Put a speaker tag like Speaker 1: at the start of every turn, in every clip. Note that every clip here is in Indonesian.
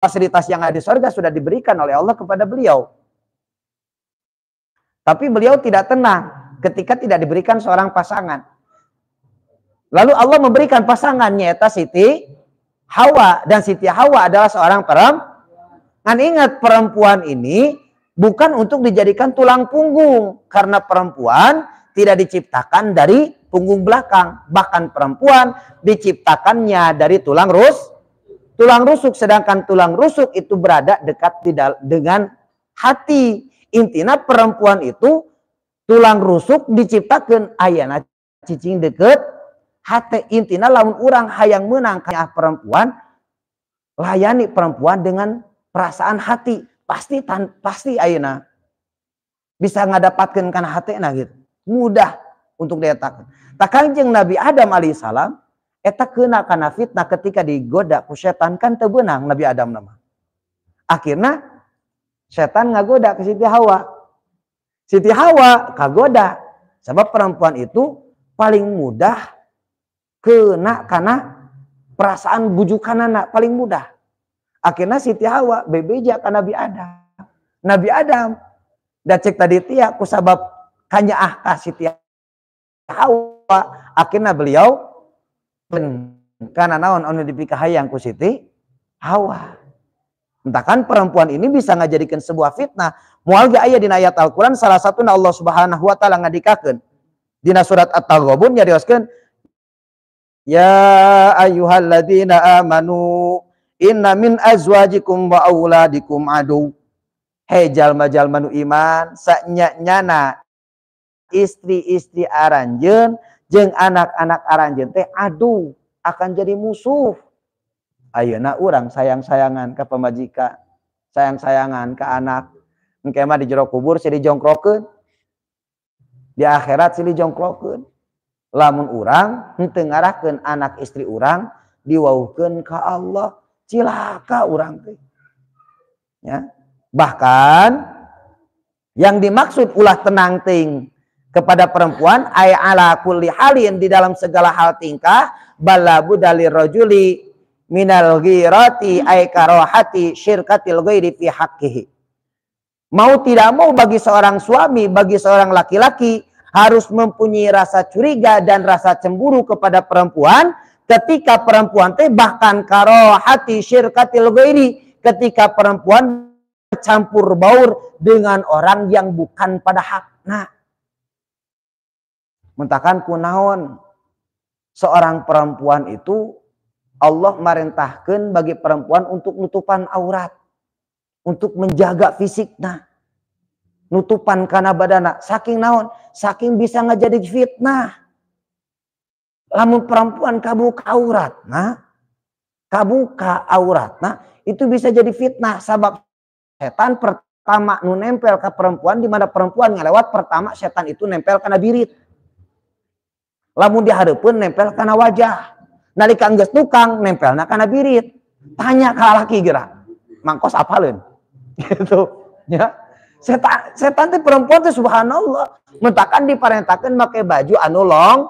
Speaker 1: fasilitas yang ada di sorga sudah diberikan oleh Allah kepada beliau. Tapi beliau tidak tenang ketika tidak diberikan seorang pasangan. Lalu Allah memberikan pasangannya, yaitu Siti Hawa dan Siti Hawa adalah seorang perempuan. Nah, ingat perempuan ini bukan untuk dijadikan tulang punggung karena perempuan tidak diciptakan dari punggung belakang, bahkan perempuan diciptakannya dari tulang rus tulang rusuk sedangkan tulang rusuk itu berada dekat dengan hati intinya perempuan itu tulang rusuk diciptakan ayana cicing deket hati intinya lamun orang hayang menang perempuan layani perempuan dengan perasaan hati pasti tan, pasti ayana bisa ngadapatkan kan hati nah gitu mudah untuk dia takkan takkan jeng Nabi Adam alaihissalam Eta kena karena fitnah ketika digoda ku setan kan tebenang Nabi Adam nama. Akhirnya setan ngagoda ke Siti Hawa. Siti Hawa kagoda. Sebab perempuan itu paling mudah kena karena perasaan bujukan anak paling mudah. Akhirnya Siti Hawa bebeja ke Nabi Adam. Nabi Adam dan cek tadi tiak kusabab kanya ah Siti Hawa. Akhirnya beliau ben karena naon anu hayang ku Siti Hawa. Entahkan perempuan ini bisa ngajadikan sebuah fitnah. Mual ge aya dina ayat Al-Qur'an salah satu na Allah Subhanahu wa taala ngadikakeun. Dina surat At-Taghabun nyarioskeun Ya ayyuhalladzina amanu inna min azwajikum wa auladikum adu. Hei jalma-jalma nu iman, saknya nyana istri-istri aranjun jeng anak-anak aranjen teh aduh akan jadi musuh ayeuna urang sayang-sayangan ke pemajika sayang-sayangan ke anak engke mah di jero kubur silih jongkrokeun di akhirat silih jongkrokeun lamun urang henteu anak istri urang diwahukan ke Allah cilaka urang teh ya bahkan yang dimaksud ulah tenang ting kepada perempuan ay ala kulli halin di dalam segala hal tingkah balabu dari rojuli minal ghirati ay karohati syirkatil ghairi fi haqqihi mau tidak mau bagi seorang suami bagi seorang laki-laki harus mempunyai rasa curiga dan rasa cemburu kepada perempuan ketika perempuan teh bahkan karohati syirkatil ghairi ketika perempuan campur baur dengan orang yang bukan pada haknya Mentakan kunaon. Seorang perempuan itu Allah merintahkan bagi perempuan untuk nutupan aurat. Untuk menjaga fisik nah Nutupan karena badana. Saking naon. Saking bisa ngejadi fitnah. namun perempuan kabuka aurat. Nah. Kabuka aurat. Nah. Itu bisa jadi fitnah. Sebab setan pertama nu nempel ke perempuan. di mana perempuan lewat pertama setan itu nempel karena birit lamun diharapun nempel karena wajah nalika angges tukang nempel nah karena birit tanya laki gerak mangkos apalin gitu ya setan setan perempuan tuh subhanallah mentakan diparentakan pakai baju anu long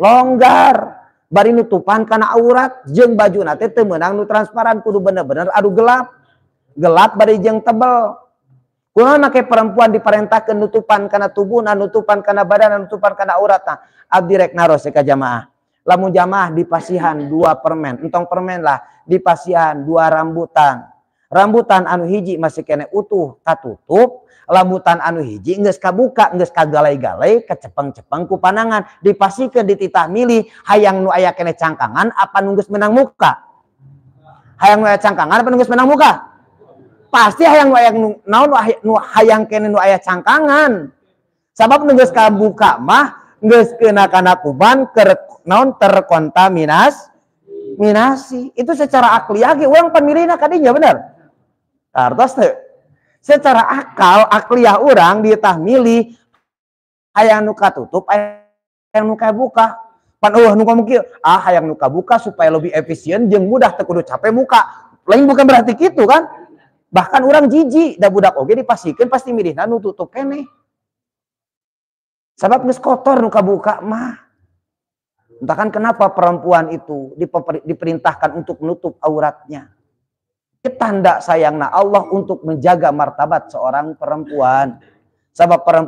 Speaker 1: longgar bari nutupan karena aurat jeng baju nate temenang nu transparan kudu bener-bener adu gelap gelap bari jeng tebel Kunaon make perempuan diperintahkan nutupan tubuh, nah nutupan karena badan, nutupan kana auratna. Abdi rek naros ya, ka jamaah. Lamun jamaah dipasihan dua permen, entong permen lah dipasihan dua rambutan. Rambutan anu hiji masih kene utuh katutup, rambutan anu hiji geus kabuka, geus kagalai-galai, kecepeng-cepeng kupanangan. panangan, dititah milih hayang nu ayak kene cangkangan apa nunggus menang muka. Hayang nu ayak cangkangan apa nunggus menang muka? pasti hayang wayang naon nu hayang kene nu aya cangkangan sabab nu geus kabuka mah geus kena kana non terkontaminasi, naon terkontaminas minasi itu secara akli age urang pamilihna dinya bener artos teh secara akal akliah orang ditah milih hayang nu katutup hayang nu kabuka pan eueuh nu kumaha ah hayang nu kabuka supaya lebih efisien jeung mudah kudu capek muka lain bukan berarti gitu kan Bahkan orang jijik dah budak oge dipastikan pasti milih nu tutup kene. Sebab nges kotor nuka buka mah. Entah kan kenapa perempuan itu diperintahkan untuk menutup auratnya. ketanda sayangna Allah untuk menjaga martabat seorang perempuan. Sebab perempuan